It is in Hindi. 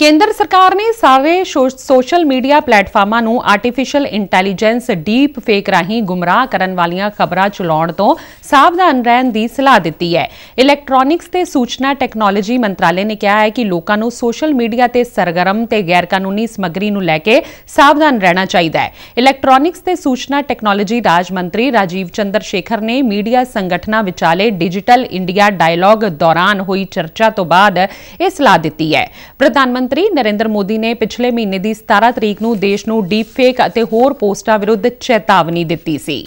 केंद्र सरकार ने सारे सोशल मीडिया प्लेटफार्मों आर्टिफिशियल इंटैलीजेंस डीप फेक राही गुमराह वाली खबर चला तो सावधान रहने की सलाह दी है इलैक्ट्रॉनिक्स से सूचना टैक्नोलॉजी मंत्रालय ने कहा है कि लोगों सोशल मीडिया से सरगर्म से कानूनी समगरी को सावधान रहना चाहिए इलैक्ट्रॉनिक्स से सूचना टैक्नोलॉजी राजमंत्री राजीव चंद्र शेखर ने मीडिया संगठना विचाले डिजिटल इंडिया डायलॉग दौरान हुई चर्चा तो बाद सलाह दी है प्रधानमंत्री प्रधानमंत्री नरेंद्र मोदी ने पिछले महीने की सतारा तरीक न डीप फेक होर पोस्टा विरुद्ध चेतावनी दी